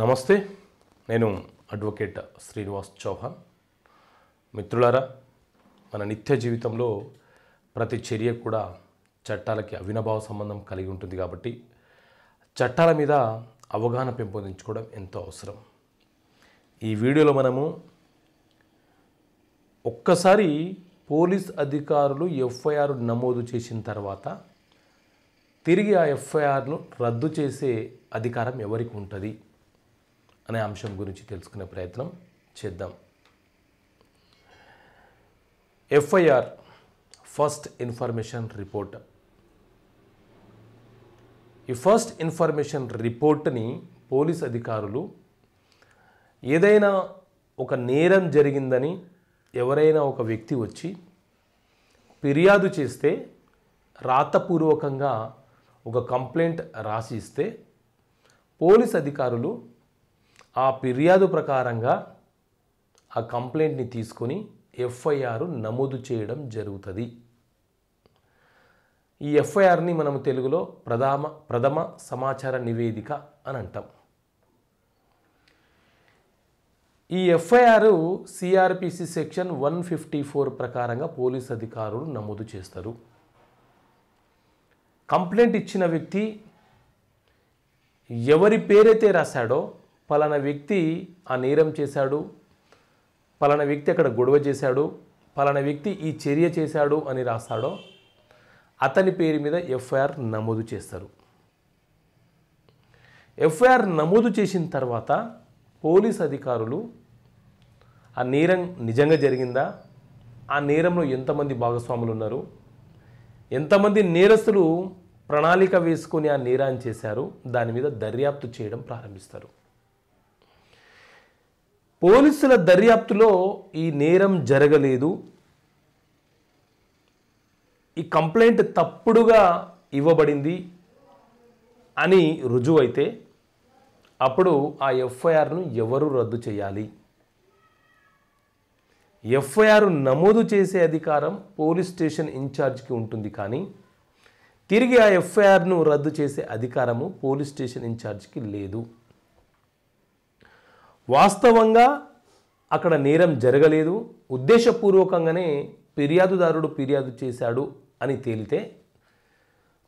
నమస్తే నేను అడ్వకేట్ శ్రీనివాస్ చౌహాన్ మిత్రులారా మన నిత్య జీవితంలో ప్రతి చర్య కూడా చట్టాలకి అవినభావ సంబంధం కలిగి ఉంటుంది కాబట్టి చట్టాల మీద అవగాహన పెంపొందించుకోవడం ఎంతో అవసరం ఈ వీడియోలో మనము ఒక్కసారి పోలీస్ అధికారులు ఎఫ్ఐఆర్ నమోదు చేసిన తర్వాత తిరిగి ఆ ఎఫ్ఐఆర్ను రద్దు చేసే అధికారం ఎవరికి ఉంటుంది అనే అంశం గురించి తెలుసుకునే ప్రయత్నం చేద్దాం ఎఫ్ఐఆర్ ఫస్ట్ ఇన్ఫర్మేషన్ రిపోర్ట్ ఈ ఫస్ట్ ఇన్ఫర్మేషన్ రిపోర్ట్ని పోలీస్ అధికారులు ఏదైనా ఒక నేరం జరిగిందని ఎవరైనా ఒక వ్యక్తి వచ్చి ఫిర్యాదు చేస్తే రాతపూర్వకంగా ఒక కంప్లైంట్ రాసి ఇస్తే పోలీస్ అధికారులు ఆ ఫిర్యాదు ప్రకారంగా ఆ కంప్లైంట్ని తీసుకొని ఎఫ్ఐఆర్ నమోదు చేయడం జరుగుతుంది ఈ ఎఫ్ఐఆర్ని మనం తెలుగులో ప్రథమ ప్రథమ సమాచార నివేదిక అని అంటాం ఈ FIR CrPC section one fifty four ప్రకారంగా పోలీస్ అధికారులు నమోదు చేస్తారు కంప్లైంట్ ఇచ్చిన వ్యక్తి ఎవరి పేరైతే రాశాడో పలానా వ్యక్తి ఆ నేరం చేశాడు పలానా వ్యక్తి అక్కడ గొడవ చేశాడు పలానా వ్యక్తి ఈ చర్య చేశాడు అని రాస్తాడో అతని పేరు మీద ఎఫ్ఐఆర్ నమోదు చేస్తారు ఎఫ్ఐఆర్ నమోదు చేసిన తర్వాత పోలీస్ అధికారులు ఆ నేరం నిజంగా జరిగిందా ఆ నేరంలో ఎంతమంది భాగస్వాములు ఉన్నారు ఎంతమంది నేరస్తులు ప్రణాళిక వేసుకొని ఆ నేరాన్ని చేశారు దాని మీద దర్యాప్తు చేయడం ప్రారంభిస్తారు పోలీసుల దర్యాప్తులో ఈ నేరం జరగలేదు ఈ కంప్లైంట్ తప్పుడుగా ఇవ్వబడింది అని రుజువైతే అప్పుడు ఆ ఎఫ్ఐఆర్ను ఎవరు రద్దు చేయాలి ఎఫ్ఐఆర్ నమోదు చేసే అధికారం పోలీస్ స్టేషన్ ఇన్ఛార్జ్కి ఉంటుంది కానీ తిరిగి ఆ ఎఫ్ఐఆర్ను రద్దు చేసే అధికారము పోలీస్ స్టేషన్ ఇన్ఛార్జ్కి లేదు వాస్తవంగా అక్కడ నేరం జరగలేదు ఉద్దేశపూర్వకంగానే ఫిర్యాదుదారుడు ఫిర్యాదు చేశాడు అని తేలితే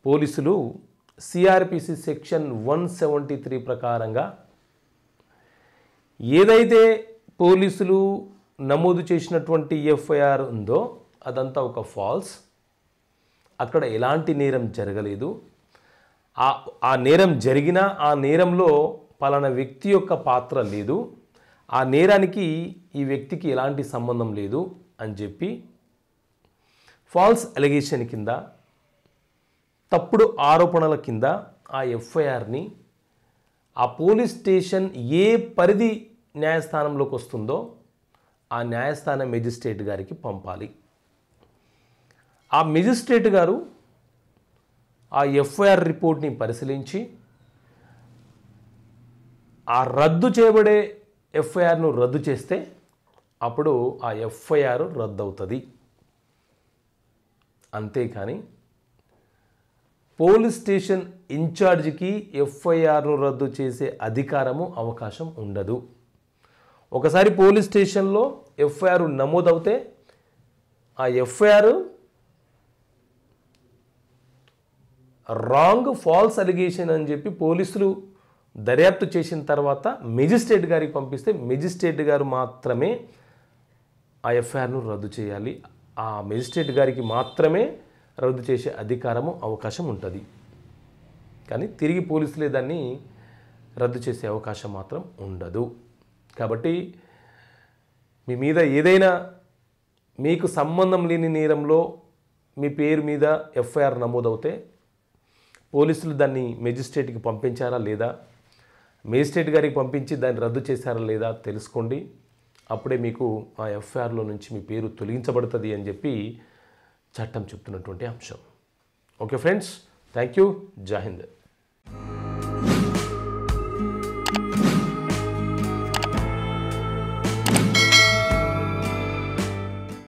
పోలీసులు CrPC section one seventy three ప్రకారంగా ఏదైతే పోలీసులు నమోదు చేసినటువంటి ఎఫ్ఐఆర్ ఉందో అదంతా ఒక ఫాల్స్ అక్కడ ఎలాంటి నేరం జరగలేదు ఆ నేరం జరిగినా ఆ నేరంలో పలానా వ్యక్తి యొక్క పాత్ర లేదు ఆ నేరానికి ఈ వ్యక్తికి ఎలాంటి సంబంధం లేదు అని చెప్పి ఫాల్స్ అలిగేషన్ కింద తప్పుడు ఆరోపణల కింద ఆ ఎఫ్ఐఆర్ని ఆ పోలీస్ స్టేషన్ ఏ పరిధి న్యాయస్థానంలోకి వస్తుందో ఆ న్యాయస్థాన మెజిస్ట్రేట్ గారికి పంపాలి ఆ మెజిస్ట్రేట్ గారు ఆ ఎఫ్ఐఆర్ రిపోర్ట్ని పరిశీలించి ఆ రద్దు చేయబడే ఎఫ్ఐఆర్ను రద్దు చేస్తే అప్పుడు ఆ ఎఫ్ఐఆర్ రద్దు అవుతుంది అంతేకాని పోలీస్ స్టేషన్ ఇన్ఛార్జికి ఎఫ్ఐఆర్ను రద్దు చేసే అధికారము అవకాశం ఉండదు ఒకసారి పోలీస్ స్టేషన్లో ఎఫ్ఐఆర్ నమోదవుతే ఆ ఎఫ్ఐఆర్ రాంగ్ ఫాల్స్ అలిగేషన్ అని చెప్పి పోలీసులు దర్యాప్తు చేసిన తర్వాత మెజిస్ట్రేట్ గారికి పంపిస్తే మెజిస్ట్రేట్ గారు మాత్రమే ఆ ఎఫ్ఐఆర్ను రద్దు చేయాలి ఆ మెజిస్ట్రేట్ గారికి మాత్రమే రద్దు చేసే అధికారము అవకాశం ఉంటుంది కానీ తిరిగి పోలీసులే దాన్ని రద్దు చేసే అవకాశం మాత్రం ఉండదు కాబట్టి మీ మీద ఏదైనా మీకు సంబంధం లేని నేరంలో మీ పేరు మీద ఎఫ్ఐఆర్ నమోదవుతే పోలీసులు దాన్ని మెజిస్ట్రేట్కి పంపించారా లేదా మేజిస్ట్రేట్ గారికి పంపించి దాన్ని రద్దు చేశారా లేదా తెలుసుకోండి అప్పుడే మీకు ఆ ఎఫ్ఐఆర్లో నుంచి మీ పేరు తొలగించబడుతుంది అని చెప్పి చట్టం చెప్తున్నటువంటి అంశం ఓకే ఫ్రెండ్స్ థ్యాంక్ యూ జాహింద్